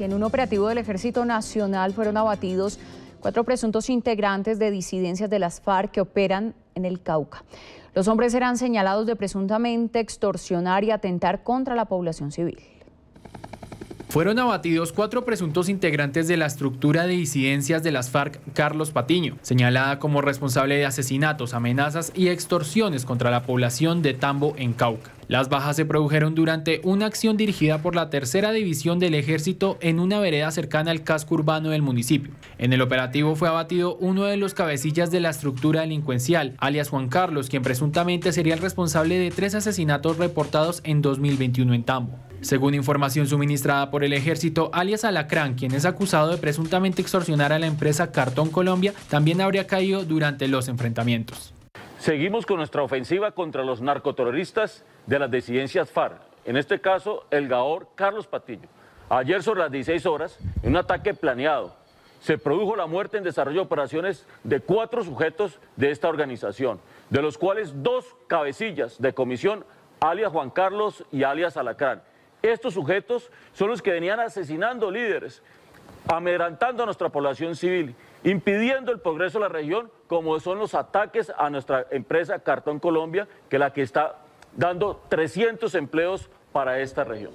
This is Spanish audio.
en un operativo del Ejército Nacional fueron abatidos cuatro presuntos integrantes de disidencias de las FARC que operan en el Cauca. Los hombres eran señalados de presuntamente extorsionar y atentar contra la población civil. Fueron abatidos cuatro presuntos integrantes de la estructura de disidencias de las FARC Carlos Patiño, señalada como responsable de asesinatos, amenazas y extorsiones contra la población de Tambo en Cauca. Las bajas se produjeron durante una acción dirigida por la tercera división del ejército en una vereda cercana al casco urbano del municipio. En el operativo fue abatido uno de los cabecillas de la estructura delincuencial, alias Juan Carlos, quien presuntamente sería el responsable de tres asesinatos reportados en 2021 en Tambo. Según información suministrada por el ejército, alias Alacrán, quien es acusado de presuntamente extorsionar a la empresa Cartón Colombia, también habría caído durante los enfrentamientos. Seguimos con nuestra ofensiva contra los narcoterroristas de las desidencias FARC, en este caso el Gaor Carlos Patillo. Ayer sobre las 16 horas, en un ataque planeado, se produjo la muerte en desarrollo de operaciones de cuatro sujetos de esta organización, de los cuales dos cabecillas de comisión, alias Juan Carlos y alias Alacrán. Estos sujetos son los que venían asesinando líderes, amedrantando a nuestra población civil, impidiendo el progreso de la región, como son los ataques a nuestra empresa Cartón Colombia, que es la que está dando 300 empleos para esta región.